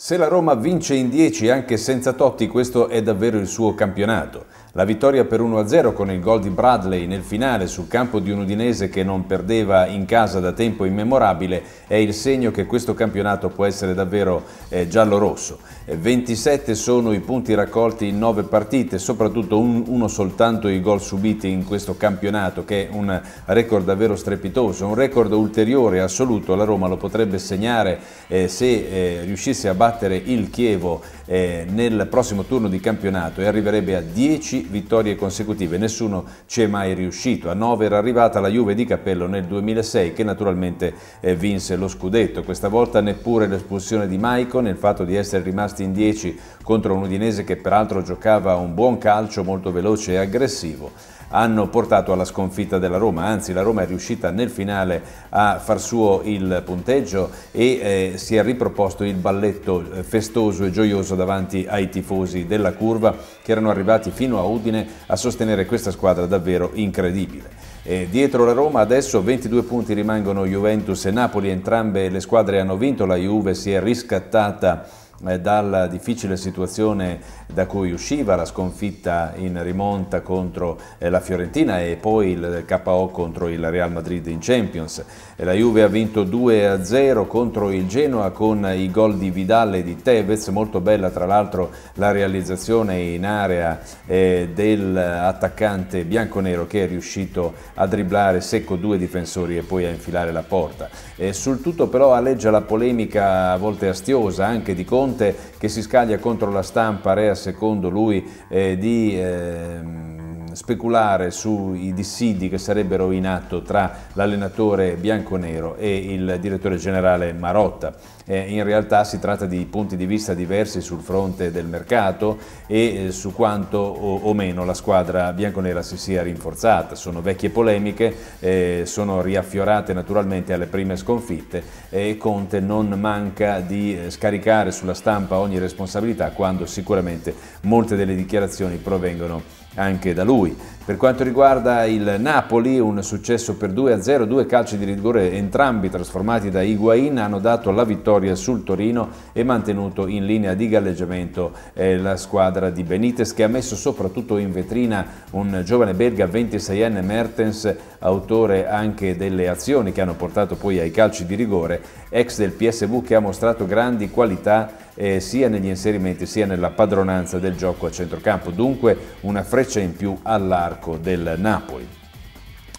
Se la Roma vince in 10 anche senza Totti, questo è davvero il suo campionato. La vittoria per 1-0 con il gol di Bradley nel finale sul campo di un udinese che non perdeva in casa da tempo immemorabile è il segno che questo campionato può essere davvero eh, giallo-rosso. 27 eh, sono i punti raccolti in 9 partite, soprattutto un, uno soltanto i gol subiti in questo campionato che è un record davvero strepitoso, un record ulteriore assoluto. La Roma lo potrebbe segnare eh, se eh, riuscisse a battere il Chievo eh, nel prossimo turno di campionato e arriverebbe a 10 vittorie consecutive, nessuno ci è mai riuscito. A 9 era arrivata la Juve di Capello nel 2006 che naturalmente eh, vinse lo scudetto, questa volta neppure l'espulsione di Maicon, il fatto di essere rimasti in 10 contro un Udinese che peraltro giocava un buon calcio molto veloce e aggressivo hanno portato alla sconfitta della Roma, anzi la Roma è riuscita nel finale a far suo il punteggio e eh, si è riproposto il balletto eh, festoso e gioioso davanti ai tifosi della curva che erano arrivati fino a Udine a sostenere questa squadra davvero incredibile. E dietro la Roma adesso 22 punti rimangono Juventus e Napoli, entrambe le squadre hanno vinto, la Juve si è riscattata eh, dalla difficile situazione da cui usciva, la sconfitta in rimonta contro eh, la Fiorentina e poi il KO contro il Real Madrid in Champions. Eh, la Juve ha vinto 2-0 contro il Genoa con i gol di Vidal e di Tevez, molto bella tra l'altro la realizzazione in area dell'attaccante bianconero che è riuscito a dribblare secco due difensori e poi a infilare la porta. sul tutto però alleggia la polemica a volte astiosa anche di Conte Conte che si scaglia contro la stampa, rea secondo lui eh, di... Eh, Ehm, speculare sui dissidi che sarebbero in atto tra l'allenatore bianconero e il direttore generale Marotta. Eh, in realtà si tratta di punti di vista diversi sul fronte del mercato e eh, su quanto o, meno la squadra bianconera si sia rinforzata. Sono vecchie polemiche, eh, sono riaffiorate naturalmente alle prime sconfitte e Conte non manca di scaricare sulla stampa ogni responsabilità quando sicuramente molte delle dichiarazioni provengono anche da lui. Per quanto riguarda il Napoli, un successo per 2-0, due calci di rigore entrambi trasformati da Higuain hanno dato la vittoria sul Torino e mantenuto in linea di galleggiamento eh, la squadra di Benitez che ha messo soprattutto in vetrina un giovane belga 26enne Mertens, autore anche delle azioni che hanno portato poi ai calci di rigore, ex del PSV che ha mostrato grandi qualità eh, sia negli inserimenti sia nella padronanza del gioco a centrocampo, dunque una freccia in più all'arco l'arco del Napoli.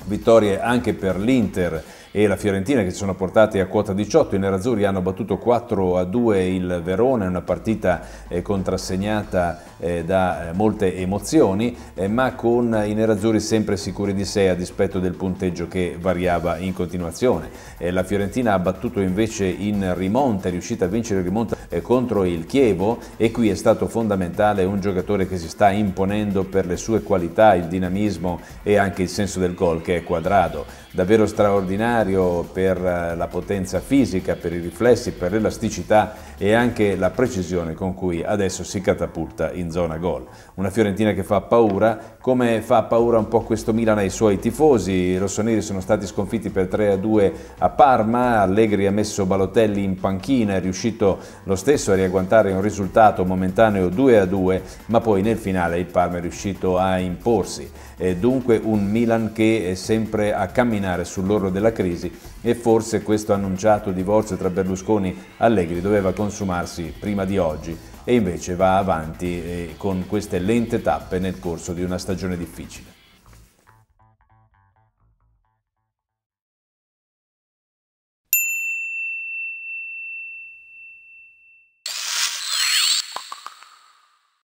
Vittorie anche per l'Inter e la Fiorentina che si sono portate a quota 18, i nerazzurri hanno battuto 4 a 2 il Verona, una partita eh, contrassegnata eh, da eh, molte emozioni, eh, ma con i nerazzurri sempre sicuri di sé a dispetto del punteggio che variava in continuazione. Eh, la Fiorentina ha battuto invece in rimonta, è riuscita a vincere in rimonta eh, contro il Chievo e qui è stato fondamentale un giocatore che si sta imponendo per le sue qualità, il dinamismo e anche il senso del gol che è quadrato. Davvero straordinario per eh, la potenza fisica, per i riflessi, per l'elasticità e anche la precisione con cui adesso si catapulta in zona gol. Una Fiorentina che fa paura, come fa paura un po' questo Milan ai suoi tifosi. I rossoneri sono stati sconfitti per 3-2 a a, Parma, Allegri ha messo Balotelli in panchina, è riuscito lo stesso a riagguantare un risultato momentaneo 2-2, a ma poi nel finale il Parma è riuscito a imporsi. E dunque un Milan che è sempre a camminare sull'orlo della crisi e forse questo annunciato divorzio tra Berlusconi e Allegri doveva consumarsi prima di oggi e invece va avanti eh, con queste lente tappe nel corso di una stagione difficile.